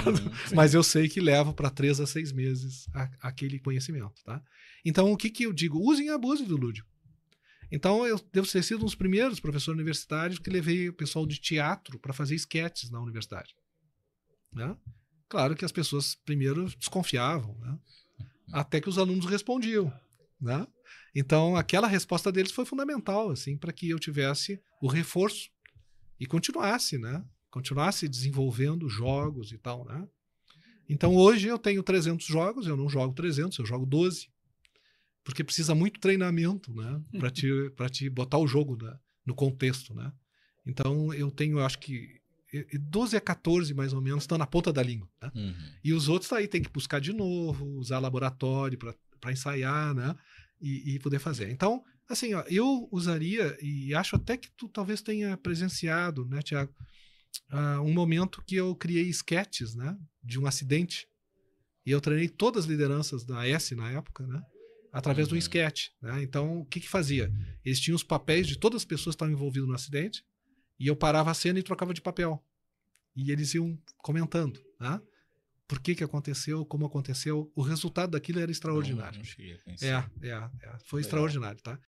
ligado? Sim, uhum, sim. Mas eu sei que leva para três a seis meses a, aquele conhecimento, tá? Então, o que, que eu digo? Usem e abusem do lúdico. Então, eu devo ter sido um dos primeiros professores universitários que levei o pessoal de teatro para fazer esquetes na universidade. Né? Claro que as pessoas primeiro desconfiavam, né? até que os alunos respondiam. Né? Então, aquela resposta deles foi fundamental assim para que eu tivesse o reforço e continuasse né, continuar se desenvolvendo jogos e tal, né? Então hoje eu tenho 300 jogos, eu não jogo 300, eu jogo 12. Porque precisa muito treinamento, né? Para te, para te botar o jogo né? no contexto, né? Então eu tenho, acho que 12 a 14 mais ou menos estão tá na ponta da língua, né? Uhum. E os outros aí tem que buscar de novo, usar laboratório para ensaiar, né? E, e, poder fazer. Então, assim, ó, eu usaria, e acho até que tu talvez tenha presenciado, né, Tiago? uh, um momento que eu criei esquetes, né? De um acidente. E eu treinei todas as lideranças da S na época, né? Através uhum. um esquete, né? Então, o que que fazia? Eles tinham os papéis de todas as pessoas que estavam envolvidas no acidente e eu parava a cena e trocava de papel. E eles iam comentando, né? por que, que aconteceu, como aconteceu. O resultado daquilo era extraordinário. Não, não é, é, é, foi extraordinário, tá?